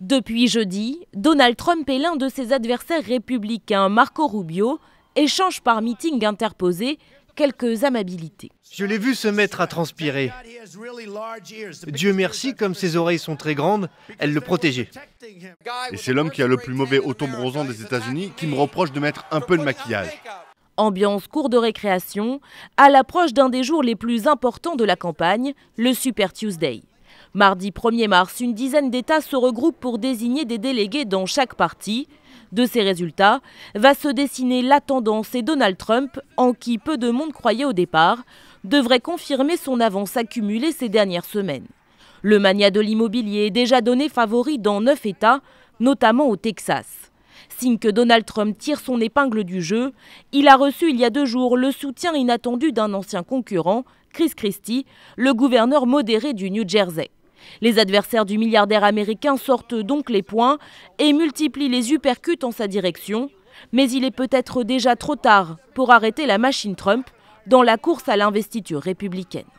Depuis jeudi, Donald Trump et l'un de ses adversaires républicains, Marco Rubio, échangent par meeting interposé quelques amabilités. Je l'ai vu se mettre à transpirer. Dieu merci, comme ses oreilles sont très grandes, elles le protégeaient. Et c'est l'homme qui a le plus mauvais bronzant des États-Unis qui me reproche de mettre un peu de maquillage. Ambiance cours de récréation, à l'approche d'un des jours les plus importants de la campagne, le Super Tuesday. Mardi 1er mars, une dizaine d'États se regroupent pour désigner des délégués dans chaque parti. De ces résultats va se dessiner la tendance et Donald Trump, en qui peu de monde croyait au départ, devrait confirmer son avance accumulée ces dernières semaines. Le mania de l'immobilier est déjà donné favori dans neuf États, notamment au Texas. Signe que Donald Trump tire son épingle du jeu, il a reçu il y a deux jours le soutien inattendu d'un ancien concurrent, Chris Christie, le gouverneur modéré du New Jersey. Les adversaires du milliardaire américain sortent donc les points et multiplient les uppercuts en sa direction. Mais il est peut-être déjà trop tard pour arrêter la machine Trump dans la course à l'investiture républicaine.